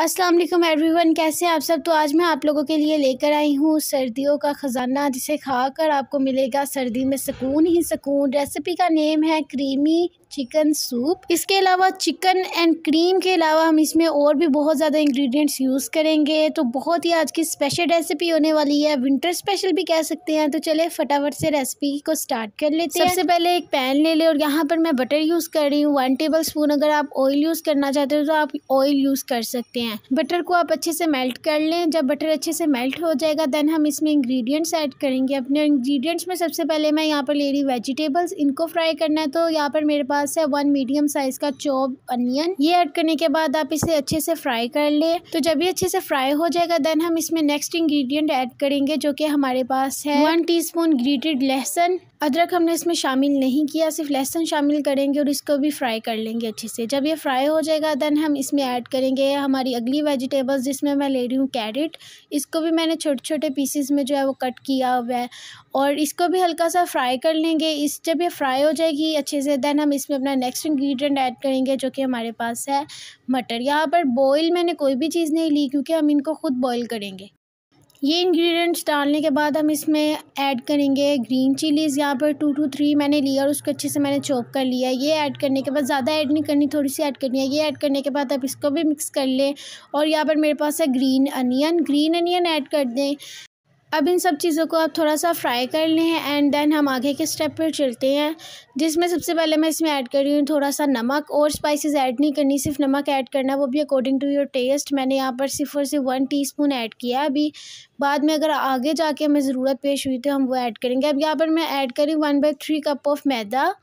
अस्सलाम वालेकुम एवरीवन कैसे हैं आप सब तो आज मैं आप लोगों के लिए लेकर आई हूँ सर्दियों का ख़जाना जिसे खाकर आपको मिलेगा सर्दी में सुकून ही सुकून रेसिपी का नेम है क्रीमी चिकन सूप इसके अलावा चिकन एंड क्रीम के अलावा हम इसमें और भी बहुत ज़्यादा इंग्रेडिएंट्स यूज़ करेंगे तो बहुत ही आज की स्पेशल रेसिपी होने वाली है विंटर स्पेशल भी कह सकते हैं तो चले फटाफट से रेसिपी को स्टार्ट कर लेते हैं सबसे पहले एक पैन ले लें और यहाँ पर मैं बटर यूज़ कर रही हूँ वन टेबल स्पून अगर आप ऑयल यूज़ करना चाहते हो तो आप ऑयल यूज़ कर सकते हैं हैं बटर को आप अच्छे से मेल्ट कर लें जब बटर अच्छे से मेल्ट हो जाएगा देन हम इसमें इंग्रेडिएंट्स ऐड करेंगे अपने इंग्रेडिएंट्स में सबसे पहले मैं यहाँ पर ले रही वेजिटेबल्स इनको फ्राई करना है तो यहाँ पर मेरे पास है वन मीडियम साइज़ का चॉप अनियन ये ऐड करने के बाद आप इसे अच्छे से फ्राई कर लें तो जब ये अच्छे से फ्राई हो जाएगा देन हम इसमें नेक्स्ट इंग्रीडियंट ऐड करेंगे जो कि हमारे पास है वन टी स्पून ग्रीटेड लहसन अदरक हमने इसमें शामिल नहीं किया सिर्फ लहसन शामिल करेंगे और इसको भी फ्राई कर लेंगे अच्छे से जब ये फ्राई हो जाएगा देन हम इसमें ऐड करेंगे हमारी अगली वेजिटेबल्स जिसमें मैं ले रही हूँ कैरेट इसको भी मैंने छोटे छोटे पीसेस में जो है वो कट किया हुआ है और इसको भी हल्का सा फ्राई कर लेंगे इस जब ये फ्राई हो जाएगी अच्छे से देन हम इसमें अपना नेक्स्ट इंग्रेडिएंट ऐड करेंगे जो कि हमारे पास है मटर यहाँ पर बॉयल मैंने कोई भी चीज़ नहीं ली क्योंकि हम इनको ख़ुद बॉयल करेंगे ये इंग्रेडिएंट्स डालने के बाद हम इसमें ऐड करेंगे ग्रीन चिलीज़ यहाँ पर टू टू थ्री मैंने लिया और उसको अच्छे से मैंने चॉप कर लिया ये ऐड करने के बाद ज़्यादा ऐड नहीं करनी थोड़ी सी ऐड करनी है ये ऐड करने के बाद आप इसको भी मिक्स कर लें और यहाँ पर मेरे पास है green onion green onion add कर दें अब इन सब चीज़ों को आप थोड़ा सा फ्राई कर लें एंड देन हम आगे के स्टेप पर चलते हैं जिसमें सबसे पहले मैं इसमें ऐड कर रही हूँ थोड़ा सा नमक और स्पाइसेस ऐड नहीं करनी सिर्फ नमक ऐड करना वो भी अकॉर्डिंग टू योर टेस्ट मैंने यहाँ पर सिर्फ और सिर्फ वन टीस्पून ऐड किया अभी बाद में अगर आगे जाके हमें ज़रूरत पेश हुई तो हम वो ऐड करेंगे अब यहाँ पर मैं ऐड करी one by three cup of maida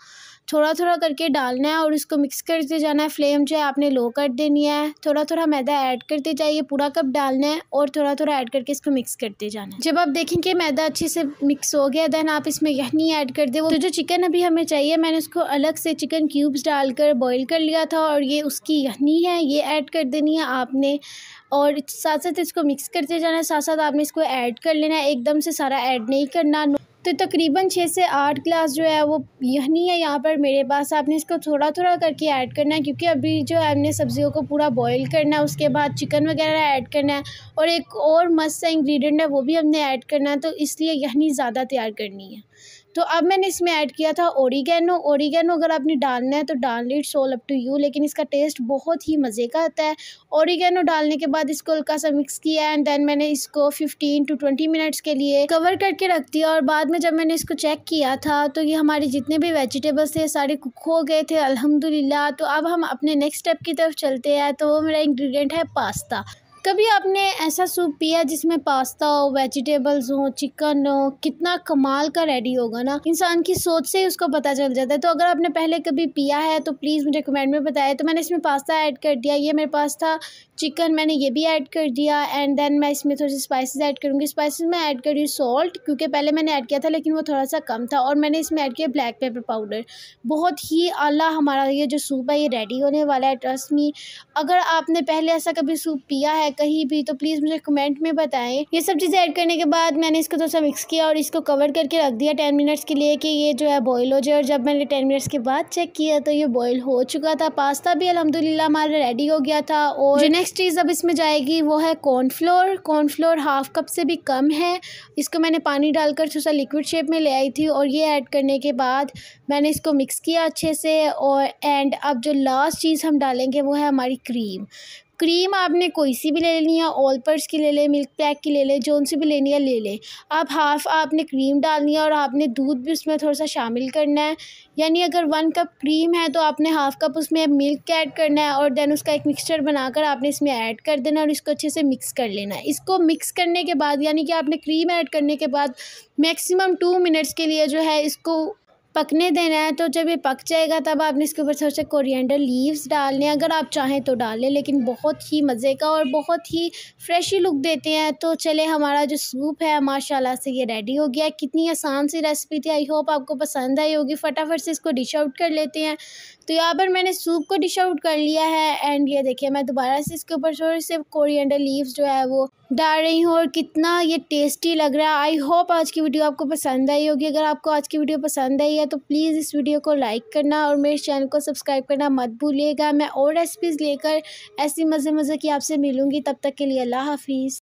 थोड़ा थोड़ा करके डालना है और इसको मिक्स करते जाना है फ्लेम जो है आपने लो कर देनी है थोड़ा थोड़ा मैदा ऐड करते जाइए पूरा कप डालना है और थोड़ा थोड़ा ऐड करके इसको मिक्स करते जाना है जब आप देखेंगे मैदा अच्छे से मिक्स हो गया दैन आप इसमें यही ऐड कर दे वो तो जो चिकन अभी हमें चाहिए मैंने उसको अलग से चिकन क्यूब्स डालकर बॉयल कर लिया था और ये उसकी यही है ये ऐड कर देनी है आपने और साथ साथ इसको मिक्स करते जाना है साथ साथ आपने इसको ऐड कर लेना है एकदम से सारा ऐड नहीं करना तो तकरीबन छः से आठ ग्लास जो है वो यहनी है यहाँ पर मेरे पास आपने इसको थोड़ा थोड़ा करके ऐड करना है क्योंकि अभी जो है हमने सब्जियों को पूरा बॉईल करना है उसके बाद चिकन वगैरह ऐड करना है और एक और मस्त सा इंग्रेडिएंट है वो भी हमने ऐड करना है तो इसलिए यहनी ज़्यादा तैयार करनी है तो अब मैंने इसमें ऐड किया था ओरिगेनो ओरिगेनो अगर आपने डालना है तो डाल it's all up to you लेकिन इसका टेस्ट बहुत ही मज़े का आता है ओरिगेनो डालने के बाद इसको हल्का सा मिक्स किया एंड देन मैंने इसको फिफ्टीन टू ट्वेंटी मिनट्स के लिए कवर करके रख दिया और बाद में जब मैंने इसको चेक किया था तो ये हमारे जितने भी वेजिटेबल्स थे सारे कुक हो गए थे अलहमदिल्ला तो अब हम अपने नेक्स्ट स्टेप की तरफ चलते हैं तो वो मेरा इंग्रीडियंट है पास्ता कभी आपने ऐसा सूप पिया जिसमें पास्ता हो वेजिटेबल्स हो चिकन हो कितना कमाल का रेडी होगा ना इंसान की सोच से ही उसको पता चल जाता है तो अगर आपने पहले कभी पिया है तो प्लीज़ मुझे कमेंट में बताया तो मैंने इसमें पास्ता ऐड कर दिया ये मेरे पास था चिकन मैंने ये भी ऐड कर दिया एंड देन मैं इसमें थोड़ी सी स्पाइसेस ऐड करूँगी स्पाइसेस में ऐड करी सॉल्ट क्योंकि पहले मैंने ऐड किया था लेकिन वो थोड़ा सा कम था और मैंने इसमें ऐड किया ब्लैक पेपर पाउडर बहुत ही आला हमारा ये जो सूप है ये रेडी होने वाला है ट्रस्ट मी अगर आपने पहले ऐसा कभी सूप पिया है कहीं भी तो प्लीज़ मुझे कमेंट में बताएं ये सब चीज़ें ऐड करने के बाद मैंने इसको थोड़ा सा मिक्स किया और इसको कवर करके रख दिया टेन मिनट्स के लिए कि ये जो है बॉयल हो जाए और जब मैंने टेन मिनट्स के बाद चेक किया तो ये बॉयल हो चुका था पास्ता भी अलहमदिल्ला हमारा रेडी हो गया था और जो नेक्स्ट चीज़ अब इसमें जाएगी वो है कॉर्नफ्लोर कॉर्नफ्लोर हाफ कप से भी कम है इसको मैंने पानी डालकर थोड़ा सा लिक्विड शेप में ले आई थी और ये ऐड करने के बाद मैंने इसको मिक्स किया अच्छे से और एंड अब जो लास्ट चीज़ हम डालेंगे वो है हमारी क्रीम क्रीम आपने कोई सी भी ले लेनी है ऑलपर्स की ले लें मिल्क पैक की ले लें जौन सी भी लेनी है ले लें अब हाफ़ आपने क्रीम डालनी है और आपने दूध भी उसमें थोड़ा सा शामिल करना है यानी अगर वन कप क्रीम है तो आपने हाफ़ कप उसमें मिल्क ऐड करना है और देन उसका एक मिक्सचर बनाकर आपने इसमें ऐड कर देना और इसको अच्छे से मिक्स कर लेना है इसको मिक्स करने के बाद यानी कि आपने क्रीम ऐड करने के बाद मैक्सिमम टू मिनट्स के लिए जो है इसको पकने देना है तो जब ये पक जाएगा तब आपने इसके ऊपर थोड़े से कोरिएंडर लीव्स डालने अगर आप चाहें तो डालें लेकिन बहुत ही मज़े का और बहुत ही फ्रेश ही लुक देते हैं तो चले हमारा जो सूप है माशाल्लाह से ये रेडी हो गया कितनी आसान सी रेसिपी थी आई होप आपको पसंद आई होगी फटाफट से इसको डिश आउट कर लेते हैं तो यहाँ पर मैंने सूप को डिश आउट कर लिया है एंड ये देखिए मैं दोबारा से इसके ऊपर थोड़े से कोरिएंडर लीव्स जो है वो डाल रही हूँ और कितना ये टेस्टी लग रहा है आई होप आज की वीडियो आपको पसंद आई होगी अगर आपको आज की वीडियो पसंद आई है तो प्लीज़ इस वीडियो को लाइक करना और मेरे चैनल को सब्सक्राइब करना मत भूलिएगा मैं और रेसिपीज़ लेकर ऐसी मज़े मज़े की आपसे मिलूँगी तब तक के लिए अल्लाह हाफिज़